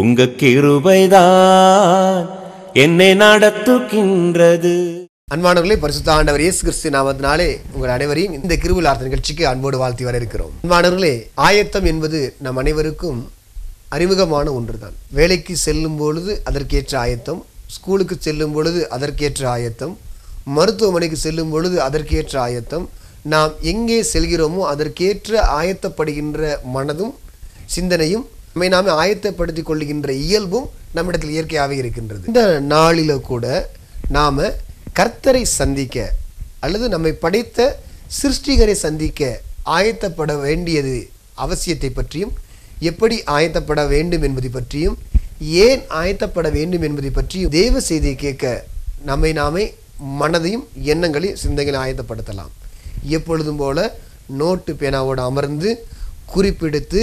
உங்க கிருபைதான் என்னை நடத்துகின்றது அன்பானவர்களே பரிசுத்த ஆண்டவர் இயேசு கிறிஸ்து நாமத்தினாலே உங்கள் அனைவரையும் இந்த கிருவிழார்த்த நிகழ்ச்சிக்கு அன்போடு வாழ்த்தி வர இருக்கிறோம் அன்பானவர்களே ஆயத்தம் என்பது நம் அனைவருக்கும் அறிமுகமான ஒன்றுதான் வேலைக்கு செல்லும் பொழுது அதற்கேற்ற ஆயத்தம் ஸ்கூலுக்கு செல்லும் பொழுது அதற்கேற்ற ஆயத்தம் மருத்துவமனைக்கு செல்லும் பொழுது அதற்கேற்ற ஆயத்தம் நாம் எங்கே செல்கிறோமோ அதற்கேற்ற ஆயத்தப்படுகின்ற மனதும் சிந்தனையும் நம்மை நாம் ஆயத்தப்படுத்தி கொள்கின்ற இயல்பும் நம்மிடத்தில் இயற்கையாகவே இருக்கின்றது இந்த நாளில் கூட நாம் கர்த்தரை சந்திக்க அல்லது நம்மை படைத்த சிருஷ்டிகரை சந்திக்க ஆயத்தப்பட வேண்டியது அவசியத்தை பற்றியும் எப்படி ஆயத்தப்பட வேண்டும் என்பதை பற்றியும் ஏன் ஆயத்தப்பட வேண்டும் என்பதை பற்றியும் தெய்வ செய்தியை கேட்க நம்மை நாமே மனதையும் எண்ணங்களையும் சிந்தைகளை ஆயத்தப்படுத்தலாம் எப்பொழுதும் போல நோட்டு பேனாவோடு அமர்ந்து குறிப்பிடுத்து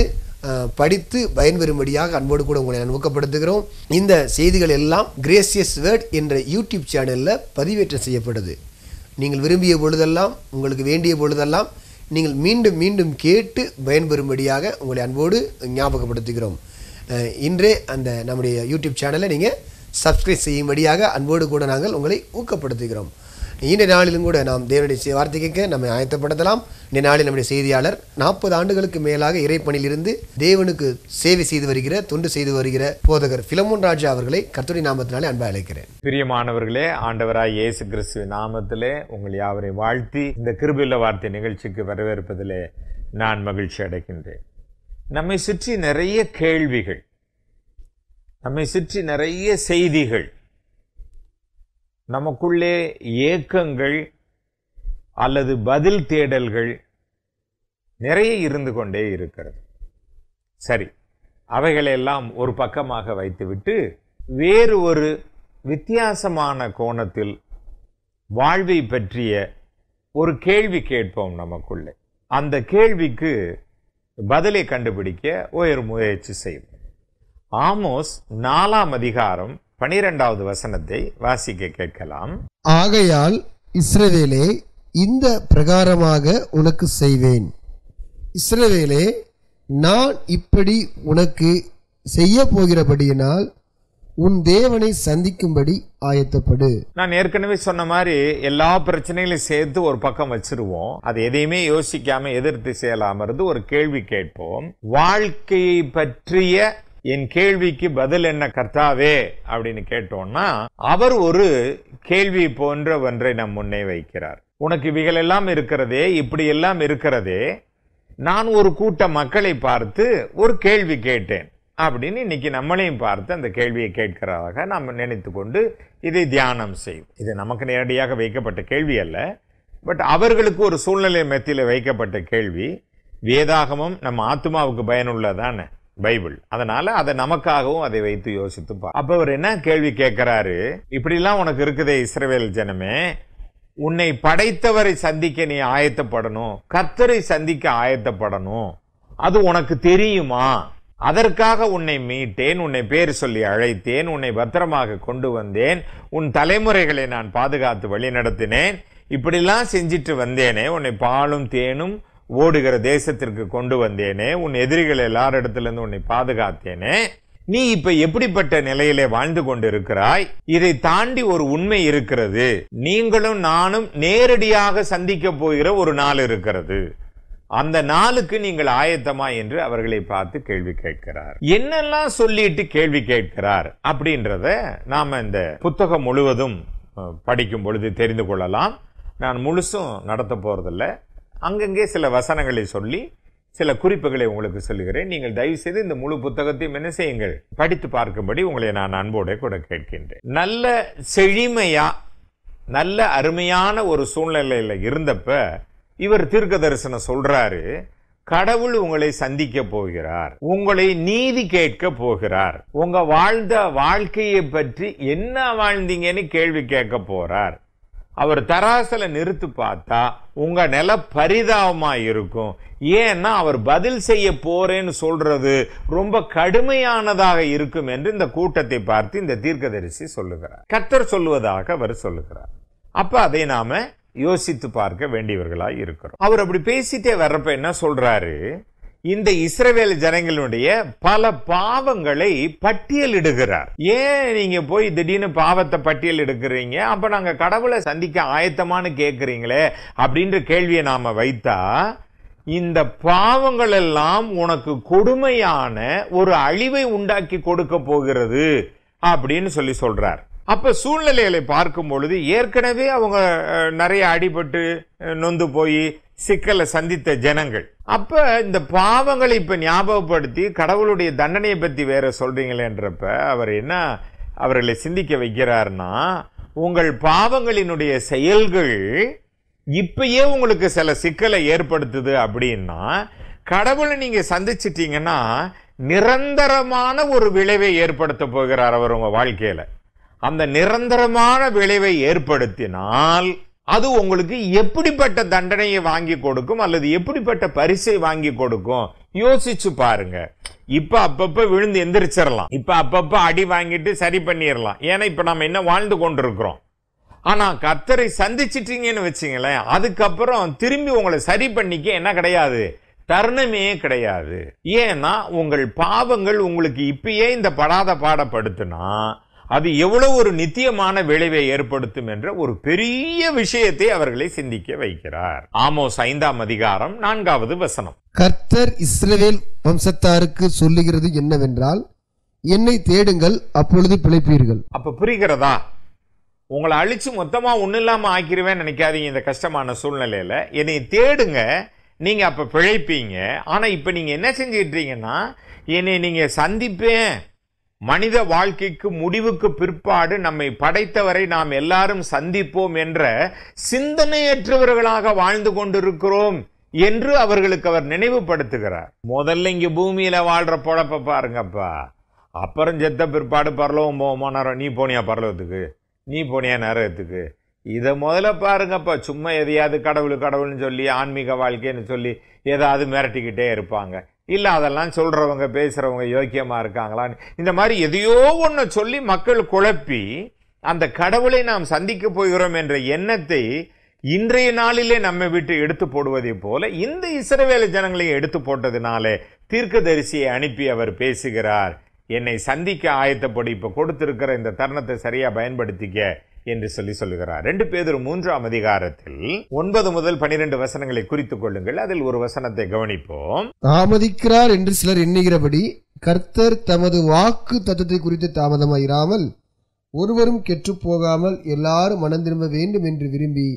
படித்து பயன்பெறும்படியாக அன்போடு கூட உங்களை நான் ஊக்கப்படுத்துகிறோம் இந்த செய்திகள் எல்லாம் கிரேசியஸ் வேர்ட் என்ற யூடியூப் சேனலில் பதிவேற்றம் செய்யப்படுது நீங்கள் விரும்பிய பொழுதெல்லாம் உங்களுக்கு வேண்டிய பொழுதெல்லாம் நீங்கள் மீண்டும் மீண்டும் கேட்டு பயன்பெறும்படியாக உங்களை அன்போடு ஞாபகப்படுத்துகிறோம் இன்றே அந்த நம்முடைய யூடியூப் சேனலை நீங்கள் சப்ஸ்கிரைப் செய்யும்படியாக அன்போடு கூட நாங்கள் உங்களை ஊக்கப்படுத்துகிறோம் இன்றைய நாளிலும் கூட நாம் தேவனுடைய வார்த்தை கேட்க நம்மை ஆயத்தப்படுத்தலாம் இன்றைய நாளில் நம்முடைய செய்தியாளர் நாற்பது ஆண்டுகளுக்கு மேலாக இறைப்பணியில் இருந்து தேவனுக்கு சேவை செய்து வருகிற தொண்டு செய்து வருகிற போதகர் பிலமோன் ராஜா அவர்களை கர்த்துடைய நாமத்தினாலே அன்பாக அழைக்கிறேன் பிரியமானவர்களே ஆண்டவராய் இயேசு கிறிஸ்து நாமத்திலே உங்கள் யாவரை வாழ்த்தி இந்த கிருபில்ல வார்த்தை நிகழ்ச்சிக்கு வரவேற்பதிலே நான் மகிழ்ச்சி அடைக்கின்றேன் நம்மை சுற்றி நிறைய கேள்விகள் நம்மை சுற்றி நிறைய செய்திகள் நமக்குள்ளே ஏக்கங்கள் அல்லது பதில் தேடல்கள் நிறைய இருந்து கொண்டே இருக்கிறது சரி அவைகளெல்லாம் ஒரு பக்கமாக வைத்துவிட்டு வேறு ஒரு வித்தியாசமான கோணத்தில் வாழ்வை பற்றிய ஒரு கேள்வி கேட்போம் நமக்குள்ளே அந்த கேள்விக்கு பதிலை கண்டுபிடிக்க ஒரு முயற்சி செய்வோம் ஆமோஸ் நாலாம் அதிகாரம் பனிரெண்டாவது வசனத்தை வாசிக்க கேட்கலாம் ஆகையால் இஸ்ரவேலே இந்த பிரகாரமாக உனக்கு செய்வேன் இஸ்ரவேலே நான் இப்படி உனக்கு செய்ய போகிறபடியினால் உன் தேவனை சந்திக்கும்படி ஆயத்தப்படு நான் ஏற்கனவே சொன்ன மாதிரி எல்லா பிரச்சனைகளையும் சேர்த்து ஒரு பக்கம் வச்சிருவோம் அது எதையுமே யோசிக்காம எதிர்த்து செய்யலாம் இருந்து ஒரு கேள்வி கேட்போம் வாழ்க்கையை பற்றிய என் கேள்விக்கு பதில் என்ன கர்த்தாவே அப்படின்னு கேட்டோம்னா அவர் ஒரு கேள்வி போன்ற ஒன்றை நம் முன்னே வைக்கிறார் உனக்கு இவைகளெல்லாம் இருக்கிறதே இப்படி எல்லாம் இருக்கிறதே நான் ஒரு கூட்ட மக்களை பார்த்து ஒரு கேள்வி கேட்டேன் அப்படின்னு இன்னைக்கு நம்மளையும் பார்த்து அந்த கேள்வியை கேட்கிறதாக நாம் நினைத்து கொண்டு இதை தியானம் செய்வோம் இது நமக்கு நேரடியாக வைக்கப்பட்ட கேள்வி அல்ல பட் அவர்களுக்கு ஒரு சூழ்நிலை மத்தியில் வைக்கப்பட்ட கேள்வி வேதாகமும் நம்ம ஆத்மாவுக்கு பயனுள்ளதானே பைபிள் அதனால அதை நமக்காகவும் அதை வைத்து யோசித்து அப்போ அவர் என்ன கேள்வி கேட்குறாரு இப்படிலாம் உனக்கு இருக்குதே இஸ்ரேவேல் ஜனமே உன்னை படைத்தவரை சந்திக்க நீ ஆயத்தப்படணும் கத்தரை சந்திக்க ஆயத்தப்படணும் அது உனக்கு தெரியுமா அதற்காக உன்னை மீட்டேன் உன்னை பேர் சொல்லி அழைத்தேன் உன்னை பத்திரமாக கொண்டு வந்தேன் உன் தலைமுறைகளை நான் பாதுகாத்து வழி நடத்தினேன் இப்படிலாம் செஞ்சிட்டு வந்தேனே உன்னை பாலும் தேனும் ஓடுகிற தேசத்திற்கு கொண்டு வந்தேனே உன் எதிரிகள் எல்லாரிடத்திலிருந்து உன்னை பாதுகாத்தேனே நீ இப்ப எப்படிப்பட்ட நிலையிலே வாழ்ந்து கொண்டிருக்கிறாய் இதை தாண்டி ஒரு உண்மை இருக்கிறது நீங்களும் நானும் நேரடியாக சந்திக்க போகிற ஒரு நாள் இருக்கிறது அந்த நாளுக்கு நீங்கள் ஆயத்தமா என்று அவர்களை பார்த்து கேள்வி கேட்கிறார் என்னெல்லாம் சொல்லிட்டு கேள்வி கேட்கிறார் அப்படின்றத நாம இந்த புத்தகம் முழுவதும் படிக்கும் பொழுது தெரிந்து கொள்ளலாம் நான் முழுசும் நடத்த போறதில்லை அங்கங்கே சில வசனங்களை சொல்லி சில குறிப்புகளை உங்களுக்கு சொல்லுகிறேன் நீங்கள் தயவு செய்து இந்த முழு புத்தகத்தையும் என்ன செய்யுங்கள் படித்து பார்க்கும்படி உங்களை நான் அன்போட கூட கேட்கின்றேன் நல்ல செழிமையா நல்ல அருமையான ஒரு சூழ்நிலையில் இருந்தப்ப இவர் தீர்க்க தரிசனம் சொல்றாரு கடவுள் உங்களை சந்திக்க போகிறார் உங்களை நீதி கேட்க போகிறார் உங்க வாழ்ந்த வாழ்க்கையை பற்றி என்ன வாழ்ந்தீங்கன்னு கேள்வி கேட்க போறார் அவர் தராசில் நிறுத்து பார்த்தா உங்கள் நில பரிதாபமாக இருக்கும் ஏன்னா அவர் பதில் செய்ய போறேன்னு சொல்றது ரொம்ப கடுமையானதாக இருக்கும் என்று இந்த கூட்டத்தை பார்த்து இந்த தீர்க்கதரிசி சொல்லுகிறார் கத்தர் சொல்லுவதாக அவர் சொல்லுகிறார் அப்போ அதை நாம யோசித்து பார்க்க வேண்டியவர்களாக இருக்கிறோம் அவர் அப்படி பேசிட்டே வர்றப்ப என்ன சொல்றாரு இந்த இஸ்ரவேல் ஜனங்களுடைய பல பாவங்களை பட்டியலிடுகிறார் ஏன் நீங்க போய் திடீர்னு பாவத்தை பட்டியல் எடுக்கிறீங்க அப்ப நாங்க கடவுளை சந்திக்க ஆயத்தமானு கேட்கிறீங்களே அப்படின்ற கேள்வியை நாம வைத்தா இந்த பாவங்கள் எல்லாம் உனக்கு கொடுமையான ஒரு அழிவை உண்டாக்கி கொடுக்க போகிறது அப்படின்னு சொல்லி சொல்றார் அப்ப சூழ்நிலைகளை பார்க்கும் பொழுது ஏற்கனவே அவங்க நிறைய அடிபட்டு நொந்து போய் சிக்கலை சந்தித்த ஜனங்கள் அப்ப இந்த பாவங்களை இப்ப ஞாபகப்படுத்தி கடவுளுடைய தண்டனையை பத்தி வேற சொல்றீங்களேன்றப்ப அவர் என்ன அவர்களை சிந்திக்க வைக்கிறார்னா உங்கள் பாவங்களினுடைய செயல்கள் இப்பயே உங்களுக்கு சில சிக்கலை ஏற்படுத்துது அப்படின்னா கடவுளை நீங்க சந்திச்சிட்டீங்கன்னா நிரந்தரமான ஒரு விளைவை ஏற்படுத்த போகிறார் அவர் உங்க வாழ்க்கையில அந்த நிரந்தரமான விளைவை ஏற்படுத்தினால் அது உங்களுக்கு எப்படிப்பட்ட தண்டனையை வாங்கி கொடுக்கும் அல்லது எப்படிப்பட்ட பரிசை வாங்கி கொடுக்கும் யோசிச்சு பாருங்க இப்ப அப்பப்ப விழுந்து எந்திரிச்சிடலாம் இப்ப அப்பப்ப அடி வாங்கிட்டு சரி பண்ணிடலாம் ஏன்னா இப்ப நம்ம என்ன வாழ்ந்து கொண்டிருக்கிறோம் ஆனா கத்தரை சந்திச்சிட்டீங்கன்னு வச்சுங்களேன் அதுக்கப்புறம் திரும்பி உங்களை சரி பண்ணிக்க என்ன கிடையாது தருணமே கிடையாது ஏன்னா உங்கள் பாவங்கள் உங்களுக்கு இப்பயே இந்த படாத பாடப்படுத்துனா அது எவ்வளவு ஒரு நித்தியமான விளைவை ஏற்படுத்தும் என்ற ஒரு பெரிய விஷயத்தை அவர்களை சிந்திக்க வைக்கிறார் ஆமோஸ் ஐந்தாம் அதிகாரம் நான்காவது வசனம் கர்த்தர் இஸ்ரவேல் வம்சத்தாருக்கு சொல்லுகிறது என்னவென்றால் என்னை தேடுங்கள் அப்பொழுது பிழைப்பீர்கள் அப்ப புரிகிறதா உங்களை அழிச்சு மொத்தமா ஒன்றும் இல்லாம ஆக்கிருவேன் நினைக்காதீங்க இந்த கஷ்டமான சூழ்நிலையில என்னை தேடுங்க நீங்க அப்ப பிழைப்பீங்க ஆனா இப்ப நீங்க என்ன செஞ்சிட்றீங்கன்னா என்னை நீங்க சந்திப்பேன் மனித வாழ்க்கைக்கு முடிவுக்கு பிற்பாடு நம்மை படைத்தவரை நாம் எல்லாரும் சந்திப்போம் என்ற சிந்தனையற்றவர்களாக வாழ்ந்து கொண்டிருக்கிறோம் என்று அவர்களுக்கு அவர் நினைவுபடுத்துகிறார் முதல்ல இங்க பூமியில வாழ்ற பொழப்ப பாருங்கப்பா அப்புறம் செத்த பிற்பாடு பரலவும் போவோமோ நேரம் நீ போனியா பரலவத்துக்கு நீ போனியா நேரத்துக்கு இதை முதல்ல பாருங்கப்பா சும்மா எதையாவது கடவுள் கடவுள்னு சொல்லி ஆன்மீக வாழ்க்கைன்னு சொல்லி ஏதாவது மிரட்டிக்கிட்டே இருப்பாங்க இல்லை அதெல்லாம் சொல்கிறவங்க பேசுகிறவங்க யோக்கியமாக இருக்காங்களான்னு இந்த மாதிரி எதையோ ஒன்று சொல்லி மக்கள் குழப்பி அந்த கடவுளை நாம் சந்திக்க போகிறோம் என்ற எண்ணத்தை இன்றைய நாளிலே நம்மை விட்டு எடுத்து போடுவதை போல இந்த இஸ்ரவேல ஜனங்களையும் எடுத்து போட்டதுனாலே தீர்க்கதரிசியை அனுப்பி அவர் பேசுகிறார் என்னை சந்திக்க ஆயத்தப்படி இப்போ கொடுத்திருக்கிற இந்த தருணத்தை சரியாக பயன்படுத்திக்க என்று சொல்லி சொல்லுகிறார் ரெண்டு பேர் மூன்றாம் அதிகாரத்தில் ஒன்பது முதல் பனிரெண்டு வசனங்களை குறித்துக் கொள்ளுங்கள் அதில் ஒரு வசனத்தை கவனிப்போம் தாமதிக்கிறார் என்று சிலர் எண்ணுகிறபடி கர்த்தர் தமது வாக்கு தத்துவத்தை குறித்து தாமதமாயிராமல் ஒருவரும் கெற்று போகாமல் எல்லாரும் மனம் திரும்ப வேண்டும் என்று விரும்பி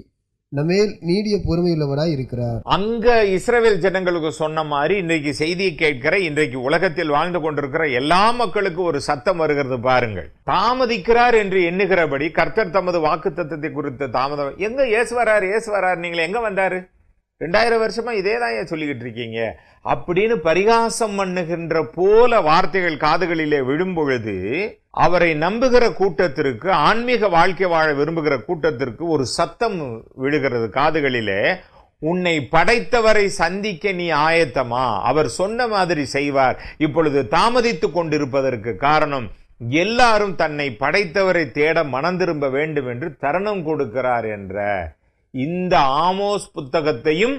நம்மேல் நீடிய பொறுமையுள்ளவராய் இருக்கிறார் அங்க இஸ்ரேல் ஜனங்களுக்கு சொன்ன மாதிரி இன்றைக்கு செய்தியை கேட்கிற இன்றைக்கு உலகத்தில் வாழ்ந்து கொண்டிருக்கிற எல்லா மக்களுக்கு ஒரு சத்தம் வருகிறது பாருங்கள் தாமதிக்கிறார் என்று எண்ணுகிறபடி கர்த்தர் தமது வாக்கு தத்துவத்தை குறித்த தாமதம் எங்க ஏசு வராரு ஏசு வராரு நீங்களே எங்க வந்தாரு ரெண்டாயிரம் வருஷமா இதே தான் ஏன் சொல்லிக்கிட்டு இருக்கீங்க அப்படின்னு பரிகாசம் பண்ணுகின்ற போல வார்த்தைகள் காதுகளிலே விழும்பொழுது அவரை நம்புகிற கூட்டத்திற்கு ஆன்மீக வாழ்க்கை வாழ விரும்புகிற கூட்டத்திற்கு ஒரு சத்தம் விழுகிறது காதுகளிலே உன்னை படைத்தவரை சந்திக்க நீ ஆயத்தமா அவர் சொன்ன மாதிரி செய்வார் இப்பொழுது தாமதித்து கொண்டிருப்பதற்கு காரணம் எல்லாரும் தன்னை படைத்தவரை தேட மனம் திரும்ப வேண்டும் என்று தருணம் கொடுக்கிறார் என்ற இந்த ஆமோஸ் புத்தகத்தையும்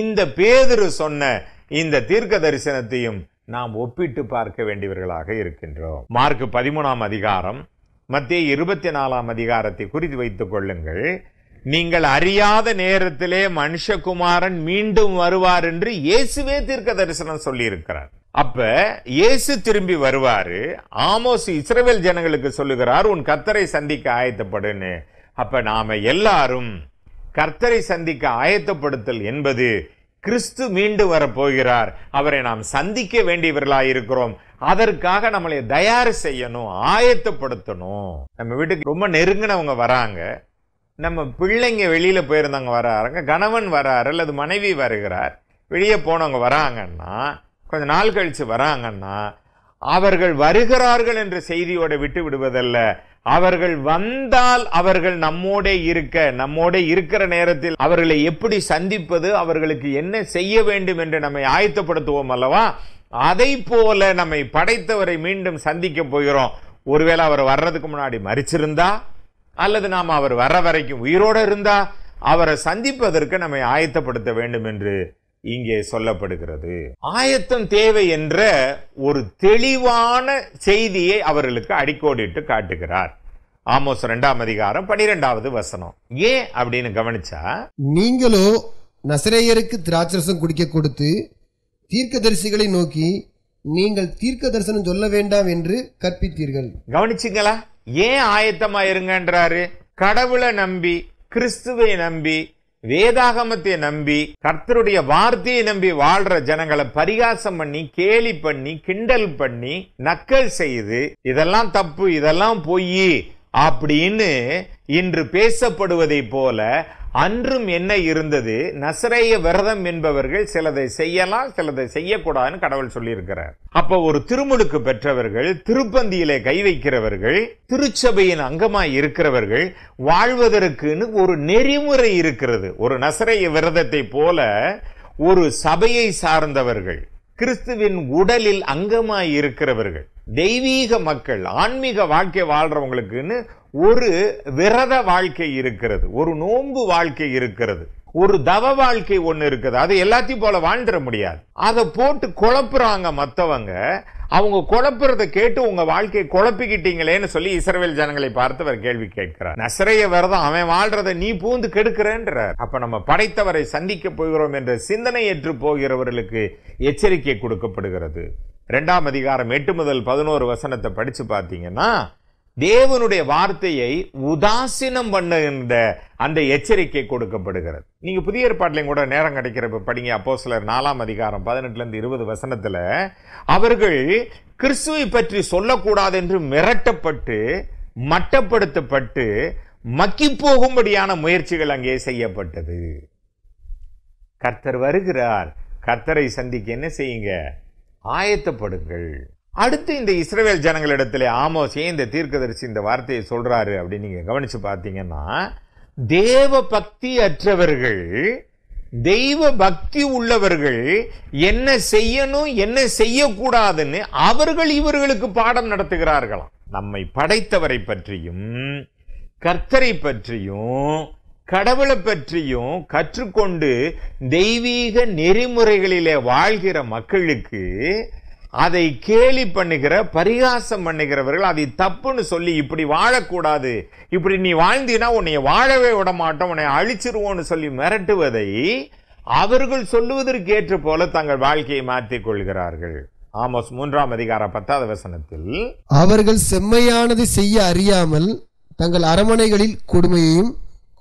இந்த பேதிரு சொன்ன இந்த தீர்க்க தரிசனத்தையும் நாம் ஒப்பிட்டு பார்க்க வேண்டியவர்களாக இருக்கின்றோம் மார்க் பதிமூணாம் அதிகாரம் மத்திய இருபத்தி நாலாம் அதிகாரத்தை குறித்து வைத்துக் கொள்ளுங்கள் நீங்கள் அறியாத நேரத்திலே மனுஷகுமாரன் மீண்டும் வருவார் என்று இயேசுவே தீர்க்க தரிசனம் சொல்லியிருக்கிறார் அப்ப இயேசு திரும்பி வருவாரு ஆமோஸ் இஸ்ரேல் ஜனங்களுக்கு சொல்லுகிறார் உன் கத்தரை சந்திக்க ஆயத்தப்படுன்னு அப்ப நாம எல்லாரும் கர்த்தரை சந்திக்க ஆயத்தப்படுத்தல் என்பது கிறிஸ்து மீண்டு வரப்போகிறார் அவரை நாம் சந்திக்க வேண்டியவர்களாக இருக்கிறோம் அதற்காக நம்மளை தயார் செய்யணும் ஆயத்தப்படுத்தணும் நம்ம வீட்டுக்கு ரொம்ப நெருங்கினவங்க வராங்க நம்ம பிள்ளைங்க வெளியில் போயிருந்தவங்க வராங்க கணவன் வராரு அல்லது மனைவி வருகிறார் வெளியே போனவங்க வராங்கன்னா கொஞ்சம் நாள் கழித்து வராங்கன்னா அவர்கள் வருகிறார்கள் என்ற செய்தியோட விட்டு விடுவதல்ல அவர்கள் வந்தால் அவர்கள் நம்மோட இருக்க நம்மோட இருக்கிற நேரத்தில் அவர்களை எப்படி சந்திப்பது அவர்களுக்கு என்ன செய்ய வேண்டும் என்று நம்மை ஆயத்தப்படுத்துவோம் அல்லவா அதை போல நம்மை படைத்தவரை மீண்டும் சந்திக்க போகிறோம் ஒருவேளை அவர் வர்றதுக்கு முன்னாடி மறிச்சிருந்தா அல்லது நாம் அவர் வர வரைக்கும் உயிரோடு இருந்தா அவரை சந்திப்பதற்கு நம்மை ஆயத்தப்படுத்த வேண்டும் என்று இங்கே சொல்லப்படுகிறது ஆயத்தம் தேவை என்ற ஒரு தெளிவான செய்தியை அவர்களுக்கு அடிக்கோடிட்டு காட்டுகிறார் ஆமோஸ் ரெண்டாம் அதிகாரம் பனிரெண்டாவது வசனம் ஏன் அப்படின்னு கவனிச்சா நீங்களோ நசரேயருக்கு திராட்சரசம் குடிக்க கொடுத்து தீர்க்க தரிசிகளை நோக்கி நீங்கள் தீர்க்க தரிசனம் சொல்ல வேண்டாம் என்று கற்பித்தீர்கள் கவனிச்சிங்களா ஏன் ஆயத்தமா இருங்கன்றாரு கடவுளை நம்பி கிறிஸ்துவை நம்பி வேதாகமத்தை நம்பி கர்த்தருடைய வார்த்தையை நம்பி வாழ்ற ஜனங்களை பரிகாசம் பண்ணி கேலி பண்ணி கிண்டல் பண்ணி நக்கல் செய்து இதெல்லாம் தப்பு இதெல்லாம் பொய் அப்படின்னு இன்று பேசப்படுவதை போல அன்றும் என்ன இருந்தது நசரேய விரதம் என்பவர்கள் சிலதை செய்யலாம் சிலதை செய்யக்கூடாதுன்னு கடவுள் சொல்லியிருக்கிறார் அப்ப ஒரு திருமுழுக்கு பெற்றவர்கள் திருப்பந்தியிலே கை வைக்கிறவர்கள் திருச்சபையின் அங்கமாய் இருக்கிறவர்கள் வாழ்வதற்குன்னு ஒரு நெறிமுறை இருக்கிறது ஒரு நசரேய விரதத்தை போல ஒரு சபையை சார்ந்தவர்கள் கிறிஸ்துவின் உடலில் அங்கமாய் இருக்கிறவர்கள் தெய்வீக மக்கள் ஆன்மீக வாழ்க்கை வாழ்கிறவங்களுக்குன்னு ஒரு விரத வாழ்க்கை இருக்கிறது ஒரு நோன்பு வாழ்க்கை இருக்கிறது ஒரு தவ வாழ்க்கை ஒன்று இருக்குது அது எல்லாத்தையும் போல வாழ்ந்துட முடியாது அதை போட்டு குழப்புறாங்க மற்றவங்க அவங்க குழப்புறத கேட்டு உங்க வாழ்க்கையை குழப்பிக்கிட்டீங்களேன்னு சொல்லி இஸ்ரேல் ஜனங்களை பார்த்து அவர் கேள்வி கேட்கிறார் நசரைய விரதம் அவன் வாழ்றத நீ பூந்து கெடுக்கிறேன்றார் அப்ப நம்ம படைத்தவரை சந்திக்க போகிறோம் என்ற சிந்தனை ஏற்று போகிறவர்களுக்கு எச்சரிக்கை கொடுக்கப்படுகிறது ரெண்டாம் அதிகாரம் எட்டு முதல் பதினோரு வசனத்தை படித்து பார்த்தீங்கன்னா தேவனுடைய வார்த்தையை உதாசீனம் பண்ணுகின்ற அந்த எச்சரிக்கை கொடுக்கப்படுகிறது நீங்கள் புதிய ஏற்பாட்டிலையும் கூட நேரம் கிடைக்கிறப்ப படிங்க அப்போ சிலர் நாலாம் அதிகாரம் பதினெட்டுலேருந்து இருபது வசனத்தில் அவர்கள் கிறிஸ்துவை பற்றி சொல்லக்கூடாது என்று மிரட்டப்பட்டு மட்டப்படுத்தப்பட்டு மக்கி போகும்படியான முயற்சிகள் அங்கே செய்யப்பட்டது கர்த்தர் வருகிறார் கர்த்தரை சந்திக்க என்ன செய்யுங்க ஆயத்தப்படுங்கள் அடுத்து இந்த இஸ்ரேல் ஜனங்களிடத்தில் ஆமோசே இந்த தீர்க்கதரிசி இந்த வார்த்தையை சொல்கிறாரு அப்படின்னு நீங்கள் கவனித்து பார்த்தீங்கன்னா தேவ பக்தி அற்றவர்கள் தெய்வ பக்தி உள்ளவர்கள் என்ன செய்யணும் என்ன செய்யக்கூடாதுன்னு அவர்கள் இவர்களுக்கு பாடம் நடத்துகிறார்களாம் நம்மை படைத்தவரை பற்றியும் கர்த்தரை பற்றியும் கடவுளை பற்றியும் கற்றுக்கொண்டு தெய்வீக நெறிமுறைகளிலே வாழ்கிற மக்களுக்கு அதை கேலி பண்ணுகிற பரிகாசம் பண்ணுகிறவர்கள் அதை தப்புன்னு சொல்லி இப்படி வாழக்கூடாது இப்படி நீ வாழ்ந்தீனா உன்னை வாழவே விட மாட்டோம் உன்னை அழிச்சிருவோன்னு சொல்லி மிரட்டுவதை அவர்கள் சொல்லுவதற்கு ஏற்ற போல தங்கள் வாழ்க்கையை மாற்றிக் கொள்கிறார்கள் ஆமோஸ் மூன்றாம் அதிகார பத்தாவது வசனத்தில் அவர்கள் செம்மையானது செய்ய அறியாமல் தங்கள் அரமனைகளில் கொடுமையையும்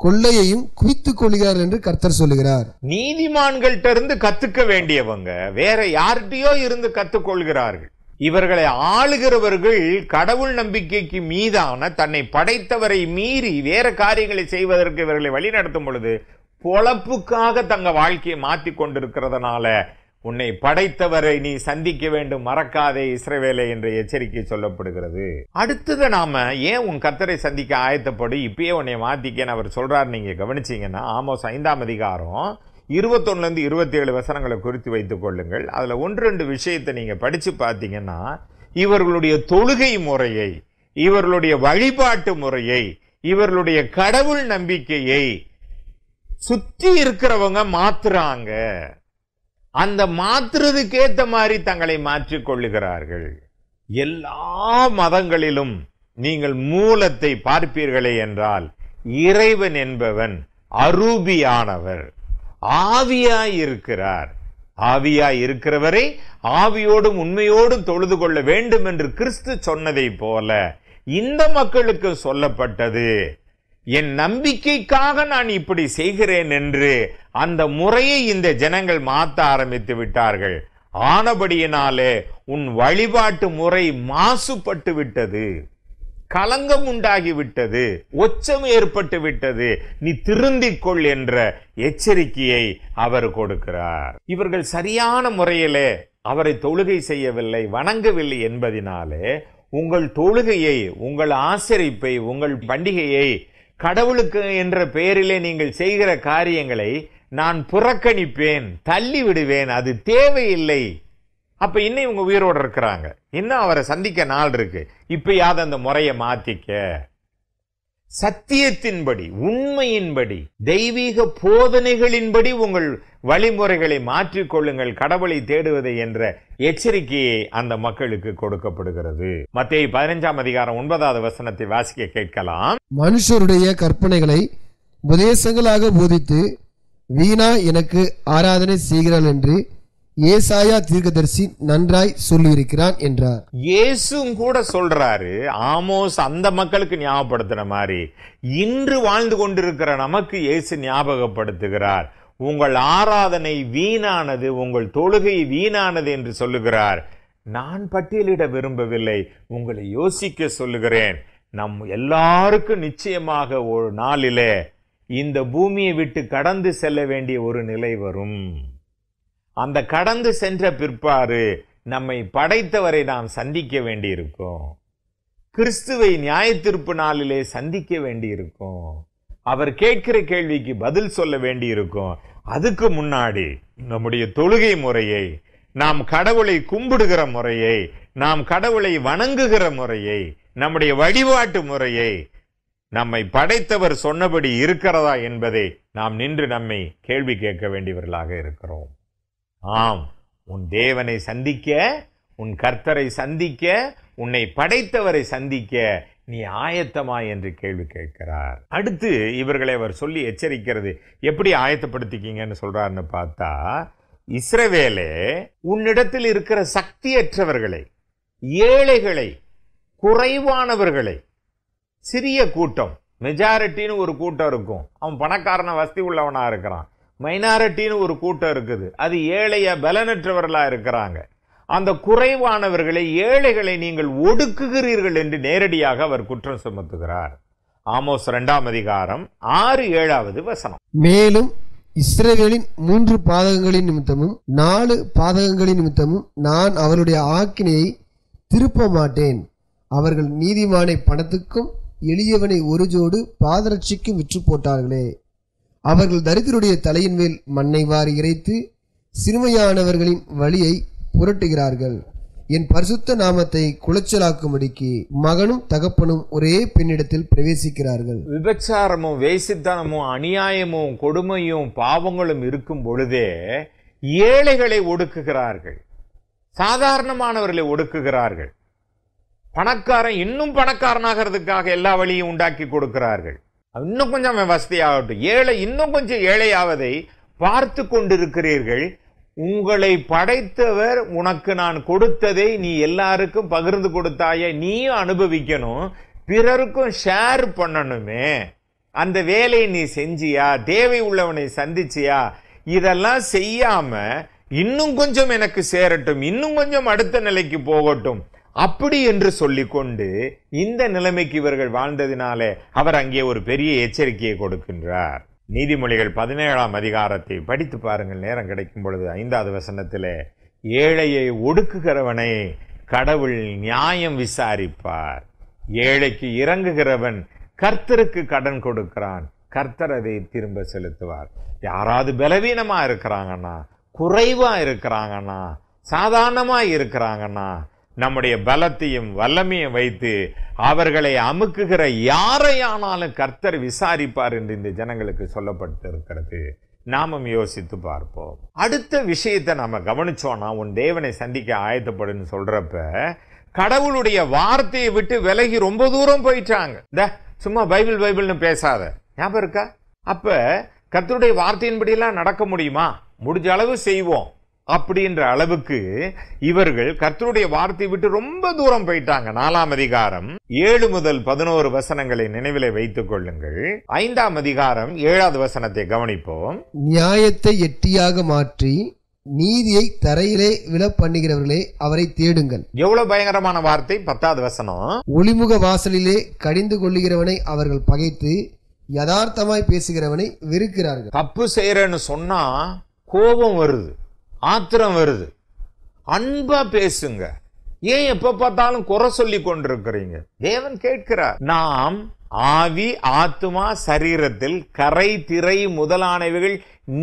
கொள்ளையையும் குவித்துக் கொள்கிறார் என்று கர்த்தர் சொல்லுகிறார் நீதிமான்கள்ட்ட இருந்து கத்துக்க வேண்டியவங்க வேற யார்கிட்டயோ இருந்து கத்துக்கொள்கிறார்கள் இவர்களை ஆளுகிறவர்கள் கடவுள் நம்பிக்கைக்கு மீதான தன்னை படைத்தவரை மீறி வேற காரியங்களை செய்வதற்கு இவர்களை வழிநடத்தும் பொழுது பொழப்புக்காக தங்க வாழ்க்கையை மாத்தி கொண்டிருக்கிறதுனால உன்னை படைத்தவரை நீ சந்திக்க வேண்டும் மறக்காதே இஸ்ரவேலை என்ற எச்சரிக்கை சொல்லப்படுகிறது அடுத்தது நாம ஏன் உன் கத்தரை சந்திக்க ஆயத்தப்படு இப்பயே உன்னை மாத்திக்கன்னு அவர் சொல்றாரு நீங்க கவனிச்சீங்கன்னா ஆமோஸ் ஐந்தாம் அதிகாரம் இருபத்தொன்னுலேருந்து இருபத்தி ஏழு வசனங்களை குறித்து வைத்துக் கொள்ளுங்கள் அதில் ஒன்று ரெண்டு விஷயத்தை நீங்கள் படித்து பார்த்தீங்கன்னா இவர்களுடைய தொழுகை முறையை இவர்களுடைய வழிபாட்டு முறையை இவர்களுடைய கடவுள் நம்பிக்கையை சுற்றி இருக்கிறவங்க மாத்துறாங்க அந்த மாற்றுறதுக்கு மாதிரி தங்களை மாற்றிக் கொள்ளுகிறார்கள் எல்லா மதங்களிலும் நீங்கள் மூலத்தை பார்ப்பீர்களே என்றால் இறைவன் என்பவன் அரூபியானவர் ஆவியாய் இருக்கிறார் ஆவியாய் இருக்கிறவரை ஆவியோடும் உண்மையோடும் தொழுது கொள்ள வேண்டும் என்று கிறிஸ்து சொன்னதை போல இந்த மக்களுக்கு சொல்லப்பட்டது என் நம்பிக்கைக்காக நான் இப்படி செய்கிறேன் என்று அந்த முறையை இந்த ஜனங்கள் மாற்ற ஆரம்பித்து விட்டார்கள் ஆனபடியினாலே உன் வழிபாட்டு முறை மாசுபட்டு விட்டது கலங்கம் உண்டாகிவிட்டது ஒச்சம் ஏற்பட்டு விட்டது நீ திருந்திக் கொள் என்ற எச்சரிக்கையை அவர் கொடுக்கிறார் இவர்கள் சரியான முறையிலே அவரை தொழுகை செய்யவில்லை வணங்கவில்லை என்பதினாலே உங்கள் தொழுகையை உங்கள் ஆசிரிப்பை உங்கள் பண்டிகையை கடவுளுக்கு என்ற பெயரிலே நீங்கள் செய்கிற காரியங்களை நான் புறக்கணிப்பேன் தள்ளி விடுவேன் அது தேவையில்லை அப்ப இன்னும் இவங்க உயிரோடு இருக்கிறாங்க இன்னும் அவரை சந்திக்க நாள் இருக்கு இப்பயாவது அந்த முறையை மாத்திக்க சத்தியத்தின்படி உண்மையின்படி தெய்வீக போதனைகளின்படி உங்கள் வழிமுறைகளை மாற்றிக்கொள்ளுங்கள் கடவுளை தேடுவது என்ற எச்சரிக்கையை அந்த மக்களுக்கு கொடுக்கப்படுகிறது மத்திய பதினஞ்சாம் அதிகாரம் ஒன்பதாவது வசனத்தை வாசிக்க கேட்கலாம் மனுஷருடைய கற்பனைகளை உபதேசங்களாக போதித்து வீணா எனக்கு ஆராதனை செய்கிறாள் என்று ஏசாயா தீர்க்கதரிசி நன்றாய் சொல்லியிருக்கிறான் என்றார் இயேசும் கூட சொல்றாரு ஆமோஸ் அந்த மக்களுக்கு ஞாபகப்படுத்துற மாதிரி இன்று வாழ்ந்து கொண்டிருக்கிற நமக்கு இயேசு ஞாபகப்படுத்துகிறார் உங்கள் ஆராதனை வீணானது உங்கள் தொழுகை வீணானது என்று சொல்லுகிறார் நான் பட்டியலிட விரும்பவில்லை உங்களை யோசிக்க சொல்லுகிறேன் நம் எல்லாருக்கும் நிச்சயமாக ஒரு நாளிலே இந்த பூமியை விட்டு கடந்து செல்ல வேண்டிய ஒரு நிலை வரும் அந்த கடந்து சென்ற பிற்பாறு நம்மை படைத்தவரை நாம் சந்திக்க வேண்டியிருக்கும் கிறிஸ்துவை நியாயத்திருப்பு நாளிலே சந்திக்க வேண்டியிருக்கும் அவர் கேட்கிற கேள்விக்கு பதில் சொல்ல வேண்டியிருக்கும் அதுக்கு முன்னாடி நம்முடைய தொழுகை முறையை நாம் கடவுளை கும்பிடுகிற முறையை நாம் கடவுளை வணங்குகிற முறையை நம்முடைய வழிபாட்டு முறையை நம்மை படைத்தவர் சொன்னபடி இருக்கிறதா என்பதை நாம் நின்று நம்மை கேள்வி கேட்க வேண்டியவர்களாக இருக்கிறோம் ஆம் உன் தேவனை சந்திக்க உன் கர்த்தரை சந்திக்க உன்னை படைத்தவரை சந்திக்க நீ ஆயத்தமா என்று கேள்வி கேட்கிறார் அடுத்து இவர்களை அவர் சொல்லி எச்சரிக்கிறது எப்படி ஆயத்தப்படுத்திக்கிங்கன்னு சொல்றாருன்னு பார்த்தா இஸ்ரவேலே உன்னிடத்தில் இருக்கிற சக்தியற்றவர்களை ஏழைகளை குறைவானவர்களை சிறிய கூட்டம் மெஜாரிட்டின்னு ஒரு கூட்டம் இருக்கும் அவன் பணக்காரன வசதி உள்ளவனாக இருக்கிறான் மைனாரிட்டின்னு ஒரு கூட்டம் இருக்குது அது ஏழைய பலனற்றவர்களாக இருக்கிறாங்க அந்த குறைவானவர்களை ஏழைகளை நீங்கள் ஒடுக்குகிறீர்கள் என்று நேரடியாக அவர் குற்றம் சுமத்துகிறார் ஆமோஸ் ரெண்டாம் அதிகாரம் ஆறு ஏழாவது வசனம் மேலும் இஸ்ரேலின் மூன்று பாதகங்களின் நிமித்தமும் நாலு பாதகங்களின் நிமித்தமும் நான் அவருடைய ஆக்கினையை திருப்ப மாட்டேன் அவர்கள் நீதிமானை பணத்துக்கும் எளியவனை ஒரு ஜோடு பாதரட்சிக்கும் விற்று போட்டார்களே அவர்கள் தரித்திருடைய தலையின் மேல் மண்ணை வாரி இறைத்து சிறுமையானவர்களின் வழியை புரட்டுகிறார்கள் என் பரிசுத்த நாமத்தை குளச்சலாக்கும்படிக்கு மகனும் தகப்பனும் ஒரே பெண்ணிடத்தில் பிரவேசிக்கிறார்கள் விபச்சாரமும் வேசித்தனமும் அநியாயமும் கொடுமையும் பாவங்களும் இருக்கும் பொழுதே ஏழைகளை ஒடுக்குகிறார்கள் சாதாரணமானவர்களை ஒடுக்குகிறார்கள் பணக்காரன் இன்னும் பணக்காரனாகிறதுக்காக எல்லா வழியும் உண்டாக்கி கொடுக்கிறார்கள் இன்னும் கொஞ்சம் வசதியாகட்டும் ஏழை இன்னும் கொஞ்சம் ஏழையாவதை பார்த்து கொண்டிருக்கிறீர்கள் உங்களை படைத்தவர் உனக்கு நான் கொடுத்ததை நீ எல்லாருக்கும் பகிர்ந்து கொடுத்தாய நீயும் அனுபவிக்கணும் பிறருக்கும் ஷேர் பண்ணணுமே அந்த வேலையை நீ செஞ்சியா தேவை உள்ளவனை சந்திச்சியா இதெல்லாம் செய்யாம இன்னும் கொஞ்சம் எனக்கு சேரட்டும் இன்னும் கொஞ்சம் அடுத்த நிலைக்கு போகட்டும் அப்படி என்று சொல்லிக்கொண்டு இந்த நிலைமைக்கு இவர்கள் வாழ்ந்ததினாலே அவர் அங்கே ஒரு பெரிய எச்சரிக்கையை கொடுக்கின்றார் நீதிமொழிகள் பதினேழாம் அதிகாரத்தை படித்து பாருங்கள் நேரம் கிடைக்கும் பொழுது ஐந்தாவது வசனத்தில் ஏழையை ஒடுக்குகிறவனை கடவுள் நியாயம் விசாரிப்பார் ஏழைக்கு இறங்குகிறவன் கர்த்தருக்கு கடன் கொடுக்கிறான் கர்த்தர் அதை திரும்ப செலுத்துவார் யாராவது பலவீனமாக இருக்கிறாங்கன்னா குறைவாக இருக்கிறாங்கன்னா சாதாரணமாக இருக்கிறாங்கன்னா நம்முடைய பலத்தையும் வல்லமையும் வைத்து அவர்களை அமுக்குகிற யாரையானாலும் கர்த்தர் விசாரிப்பார் என்று இந்த ஜனங்களுக்கு சொல்லப்பட்டிருக்கிறது நாமும் யோசித்து பார்ப்போம் அடுத்த விஷயத்தை நம்ம கவனிச்சோன்னா உன் தேவனை சந்திக்க ஆயத்தப்படுன்னு சொல்றப்ப கடவுளுடைய வார்த்தையை விட்டு விலகி ரொம்ப தூரம் போயிட்டாங்க இந்த சும்மா பைபிள் பைபிள்னு பேசாத ஞாபகம் இருக்கா அப்ப கர்த்தருடைய வார்த்தையின்படியெல்லாம் நடக்க முடியுமா முடிஞ்ச அளவு செய்வோம் அப்படின்ற அளவுக்கு இவர்கள் கர்த்தருடைய வார்த்தை விட்டு ரொம்ப தூரம் போயிட்டாங்க நாலாம் அதிகாரம் ஏழு முதல் பதினோரு வசனங்களை நினைவில் வைத்துக் கொள்ளுங்கள் ஐந்தாம் அதிகாரம் ஏழாவது வசனத்தை கவனிப்போம் நியாயத்தை எட்டியாக மாற்றி நீதியை தரையிலே விழ பண்ணுகிறவர்களே அவரை தேடுங்கள் எவ்வளவு பயங்கரமான வார்த்தை பத்தாவது வசனம் ஒளிமுக வாசலிலே கடிந்து கொள்ளுகிறவனை அவர்கள் பகைத்து யதார்த்தமாய் பேசுகிறவனை வெறுக்கிறார்கள் தப்பு செய்யறன்னு சொன்னா கோபம் வருது ஆத்திரம் வருது அன்பா பேசுங்க ஏன் எப்ப பார்த்தாலும் குறை சொல்லி கொண்டிருக்கிறீங்க தேவன் கேட்கிறார் நாம் ஆவி ஆத்மா சரீரத்தில் கரை திரை முதலானவைகள்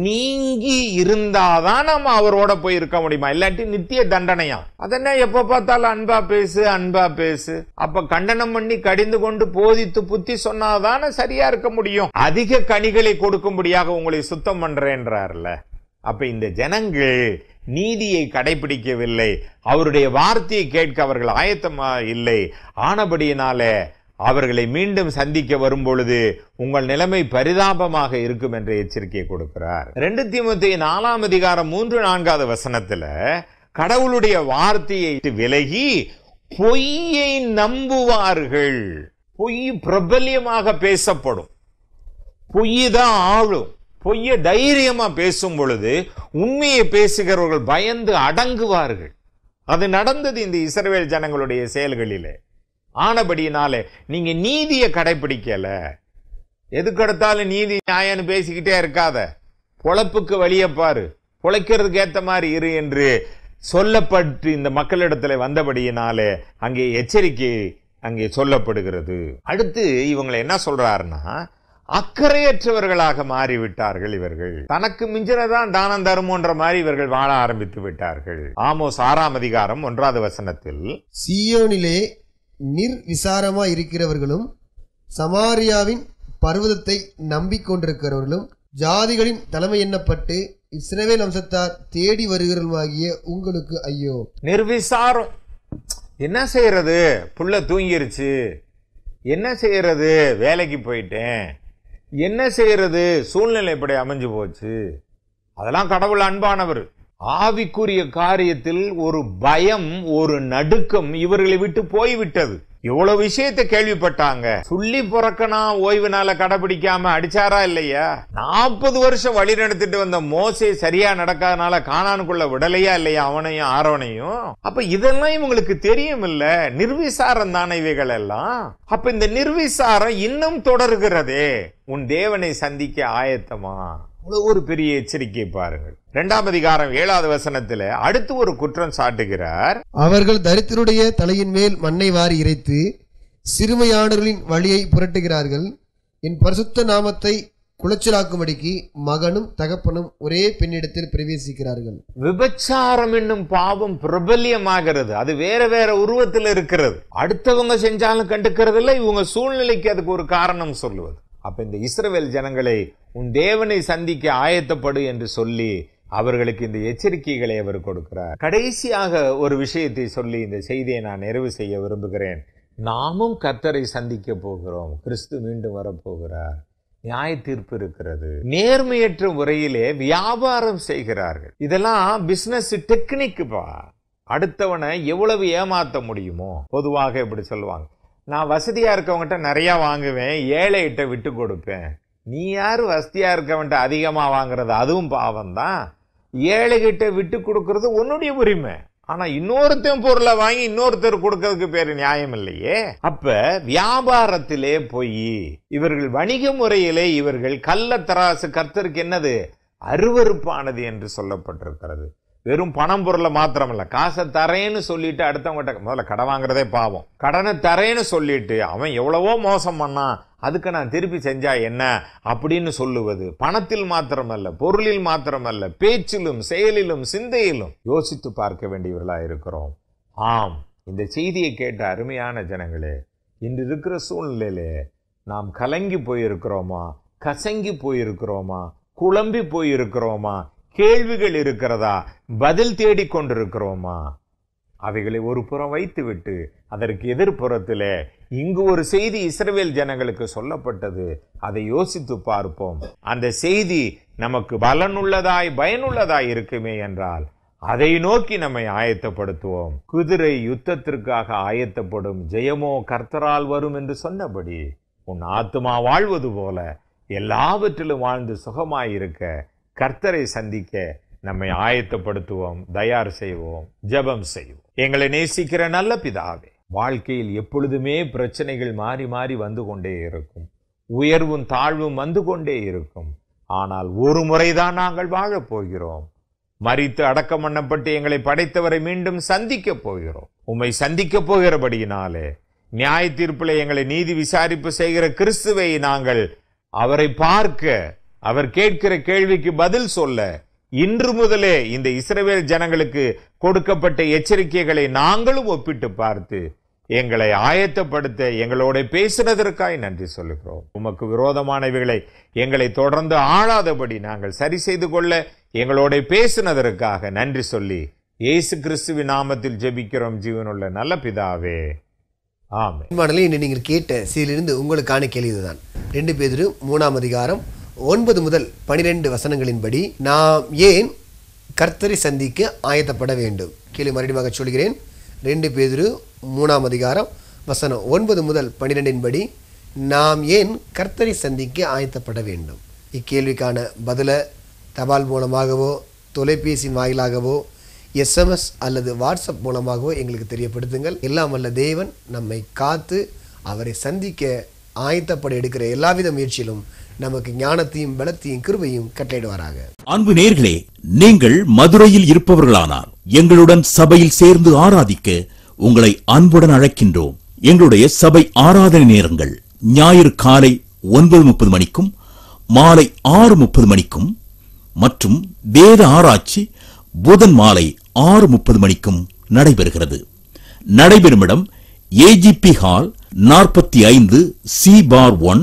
நீங்கி இருந்தாதான் நம்ம அவரோட போய் இருக்க முடியுமா இல்லாட்டி நித்திய தண்டனையா அதென்ன எப்ப பார்த்தாலும் அன்பா பேசு அன்பா பேசு அப்ப கண்டனம் பண்ணி கடிந்து கொண்டு போதித்து புத்தி சொன்னாதான சரியா இருக்க முடியும் அதிக கனிகளை கொடுக்கும்படியாக உங்களை சுத்தம் பண்றேன்றார்ல அப்போ இந்த ஜனங்கள் நீதியை கடைபிடிக்கவில்லை அவருடைய வார்த்தையை கேட்க அவர்கள் ஆயத்தமா இல்லை ஆனபடியினால அவர்களை மீண்டும் சந்திக்க வரும்பொழுது உங்கள் நிலைமை பரிதாபமாக இருக்கும் என்ற எச்சரிக்கை கொடுக்கிறார் ரெண்டு திமுத்தி நாலாம் அதிகாரம் மூன்று நான்காவது வசனத்தில் கடவுளுடைய வார்த்தையை விலகி பொய்யை நம்புவார்கள் பொய் பிரபல்யமாக பேசப்படும் பொய் தான் ஆளும் பொய்ய தைரியமா பேசும் பொழுது உண்மையை பேசுகிறவர்கள் பயந்து அடங்குவார்கள் அது நடந்தது இந்த இஸ்ரேல் ஜனங்களுடைய செயல்களிலே ஆனபடியினால நீங்க நீதியை கடைபிடிக்கல எதுக்கெடுத்தாலும் நீதி நியாயம்னு பேசிக்கிட்டே இருக்காத பொழப்புக்கு வழியை பாரு பொழைக்கிறதுக்கு ஏற்ற மாதிரி இரு என்று சொல்லப்பட்டு இந்த மக்களிடத்தில் வந்தபடியினாலே அங்கே எச்சரிக்கை அங்கே சொல்லப்படுகிறது அடுத்து இவங்களை என்ன சொல்றாருன்னா அக்கறையற்றவர்களாக மாறிவிட்டார்கள் இவர்கள் தனக்கு மிஞ்சினதான் தானம் தருமோன்ற மாதிரி இவர்கள் வாழ ஆரம்பித்து விட்டார்கள் ஆமோஸ் ஆறாம் அதிகாரம் ஒன்றாவது வசனத்தில் சியோனிலே விசாரமா இருக்கிறவர்களும் சமாரியாவின் பர்வதத்தை நம்பிக்கொண்டிருக்கிறவர்களும் ஜாதிகளின் தலைமை எண்ணப்பட்டு இஸ்ரவேல் அம்சத்தார் தேடி வருகிறவர்களுமாகிய உங்களுக்கு ஐயோ நிர்விசாரம் என்ன செய்யறது புள்ள தூங்கிருச்சு என்ன செய்யறது வேலைக்கு போயிட்டேன் என்ன செய்கிறது சூழ்நிலை இப்படி அமைஞ்சு போச்சு அதெல்லாம் கடவுள் அன்பானவர் ஆவிக்குரிய காரியத்தில் ஒரு பயம் ஒரு நடுக்கம் இவர்களை விட்டு போய்விட்டது இவ்வளவு விஷயத்தை கேள்விப்பட்டாங்க சொல்லி பிறக்கணும் ஓய்வு கடைபிடிக்காம அடிச்சாரா இல்லையா நாற்பது வருஷம் வழி நடத்திட்டு வந்த மோசை சரியா நடக்காதனால காணானுக்குள்ள விடலையா இல்லையா அவனையும் ஆரவனையும் அப்ப இதெல்லாம் இவங்களுக்கு தெரியும் இல்ல நிர்விசாரம் தானே இவைகள் எல்லாம் அப்ப இந்த நிர்விசாரம் இன்னும் தொடர்கிறதே உன் தேவனை சந்திக்க ஆயத்தமா இவ்வளோ ஒரு பெரிய எச்சரிக்கை பாருங்கள் இரண்டாம் அதிகாரம் ஏழாவது வசனத்தில் அடுத்து ஒரு குற்றம் சாட்டுகிறார் அவர்கள் தரித்திருடைய தலையின் மேல் மண்ணை வாரி இறைத்து சிறுமையானர்களின் வழியை புரட்டுகிறார்கள் என் பரிசுத்த நாமத்தை குளச்சலாக்கும்படிக்கு மகனும் தகப்பனும் ஒரே பெண்ணிடத்தில் பிரவேசிக்கிறார்கள் விபச்சாரம் என்னும் பாவம் பிரபல்யமாகிறது அது வேற வேற உருவத்தில் இருக்கிறது அடுத்தவங்க செஞ்சாலும் கண்டுக்கிறது இல்லை இவங்க சூழ்நிலைக்கு அதுக்கு ஒரு காரணம் சொல்லுவது அப்போ இந்த இஸ்ரவேல் ஜனங்களை உன் தேவனை சந்திக்க ஆயத்தப்படு என்று சொல்லி அவர்களுக்கு இந்த எச்சரிக்கைகளை அவர் கொடுக்கிறார் கடைசியாக ஒரு விஷயத்தை சொல்லி இந்த செய்தியை நான் நிறைவு செய்ய விரும்புகிறேன் நாமும் கத்தரை சந்திக்க போகிறோம் கிறிஸ்து மீண்டும் வரப்போகிறார் நியாய தீர்ப்பு இருக்கிறது நேர்மையற்ற முறையிலே வியாபாரம் செய்கிறார்கள் இதெல்லாம் பிஸ்னஸ் டெக்னிக்குப்பா அடுத்தவனை எவ்வளவு ஏமாற்ற முடியுமோ பொதுவாக இப்படி சொல்லுவாங்க நான் வசதியாக இருக்கவங்ககிட்ட நிறையா வாங்குவேன் ஏழைகிட்ட விட்டு கொடுப்பேன் நீ யார் வசதியாக இருக்கவன்ட்ட அதிகமாக வாங்குறது அதுவும் பாவம் தான் ஏழைகிட்ட விட்டு கொடுக்கறது உன்னுடைய உரிமை ஆனால் இன்னொருத்தன் பொருளை வாங்கி இன்னொருத்தர் கொடுக்கறதுக்கு பேர் நியாயம் இல்லையே அப்போ வியாபாரத்திலே போய் இவர்கள் வணிக முறையிலே இவர்கள் கள்ளத்தராசு கர்த்தருக்கு என்னது அருவறுப்பானது என்று சொல்லப்பட்டிருக்கிறது வெறும் பணம் பொருளை மாத்திரமில்ல காசை தரேன்னு சொல்லிட்டு அடுத்தவங்ககிட்ட முதல்ல கடை வாங்குறதே பாவம் கடனை தரேன்னு சொல்லிட்டு அவன் எவ்வளவோ மோசம் பண்ணான் அதுக்கு நான் திருப்பி செஞ்சா என்ன அப்படின்னு சொல்லுவது பணத்தில் மாத்திரமல்ல பொருளில் மாத்திரமல்ல பேச்சிலும் செயலிலும் சிந்தையிலும் யோசித்து பார்க்க வேண்டியவர்களாக இருக்கிறோம் ஆம் இந்த செய்தியை கேட்ட அருமையான ஜனங்களே இன்று இருக்கிற சூழ்நிலையிலே நாம் கலங்கி போயிருக்கிறோமா கசங்கி போயிருக்கிறோமா குழம்பி போயிருக்கிறோமா கேள்விகள் இருக்கிறதா பதில் கொண்டிருக்கிறோமா அவைகளை ஒரு புறம் வைத்துவிட்டு அதற்கு எதிர்ப்புறத்தில் இங்கு ஒரு செய்தி இஸ்ரேல் ஜனங்களுக்கு சொல்லப்பட்டது அதை யோசித்து பார்ப்போம் அந்த செய்தி நமக்கு பலனுள்ளதாய் பயனுள்ளதாய் இருக்குமே என்றால் அதை நோக்கி நம்மை ஆயத்தப்படுத்துவோம் குதிரை யுத்தத்திற்காக ஆயத்தப்படும் ஜெயமோ கர்த்தரால் வரும் என்று சொன்னபடி உன் ஆத்மா வாழ்வது போல எல்லாவற்றிலும் வாழ்ந்து சுகமாயிருக்க கர்த்தரை சந்திக்க நம்மை ஆயத்தப்படுத்துவோம் தயார் செய்வோம் ஜபம் செய்வோம் எங்களை நேசிக்கிற நல்ல பிதாவே வாழ்க்கையில் எப்பொழுதுமே பிரச்சனைகள் மாறி மாறி வந்து கொண்டே இருக்கும் உயர்வும் தாழ்வும் வந்து கொண்டே இருக்கும் ஆனால் ஒரு முறைதான் நாங்கள் வாழப் போகிறோம் மறித்து அடக்கம் பண்ணப்பட்டு எங்களை படைத்தவரை மீண்டும் சந்திக்கப் போகிறோம் உம்மை சந்திக்கப் போகிறபடியினாலே நியாய தீர்ப்பில் எங்களை நீதி விசாரிப்பு செய்கிற கிறிஸ்துவை நாங்கள் அவரை பார்க்க அவர் கேட்கிற கேள்விக்கு பதில் சொல்ல இன்று முதலே இந்த இஸ்ரவேல் ஜனங்களுக்கு கொடுக்கப்பட்ட எச்சரிக்கைகளை நாங்களும் ஒப்பிட்டு பார்த்து எங்களை ஆயத்தப்படுத்த எங்களோட பேசினதற்காய் நன்றி சொல்லுகிறோம் உமக்கு விரோதமானவைகளை எங்களை தொடர்ந்து ஆளாதபடி நாங்கள் சரி செய்து கொள்ள எங்களோட பேசினதற்காக நன்றி சொல்லி இயேசு கிறிஸ்துவின் நாமத்தில் ஜெபிக்கிறோம் ஜீவனுள்ள நல்ல பிதாவே ஆமாம் நீங்கள் கேட்ட சீலிருந்து உங்களுக்கான கேள்விதான் ரெண்டு பேரும் மூணாம் அதிகாரம் ஒன்பது முதல் பனிரெண்டு வசனங்களின்படி நாம் ஏன் கர்த்தரை சந்திக்க ஆயத்தப்பட வேண்டும் கீழே மறுபடியும் சொல்கிறேன் ரெண்டு பேதிரு மூணாம் அதிகாரம் வசனம் ஒன்பது முதல் பனிரெண்டின்படி நாம் ஏன் கர்த்தரை சந்திக்க ஆயத்தப்பட வேண்டும் இக்கேள்விக்கான பதிலை தபால் மூலமாகவோ தொலைபேசி வாயிலாகவோ எஸ்எம்எஸ் அல்லது வாட்ஸ்அப் மூலமாகவோ எங்களுக்கு தெரியப்படுத்துங்கள் எல்லாம் வல்ல தேவன் நம்மை காத்து அவரை சந்திக்க ஆயத்தப்பட எடுக்கிற எல்லாவித முயற்சியிலும் நமக்கு ஞானத்தையும் பலத்தையும் கிருபையும் கட்டளையிடுவாராக அன்பு நேர்களே நீங்கள் மதுரையில் இருப்பவர்களானால் எங்களுடன் சபையில் சேர்ந்து ஆராதிக்க உங்களை அன்புடன் அழைக்கின்றோம் எங்களுடைய சபை ஆராதனை நேரங்கள் ஞாயிறு காலை ஒன்பது முப்பது மணிக்கும் மாலை ஆறு முப்பது மணிக்கும் மற்றும் வேத ஆராய்ச்சி புதன் மாலை ஆறு முப்பது மணிக்கும் நடைபெறுகிறது நடைபெறும் இடம் ஏஜிபி ஹால் நாற்பத்தி ஐந்து சி பார் ஒன்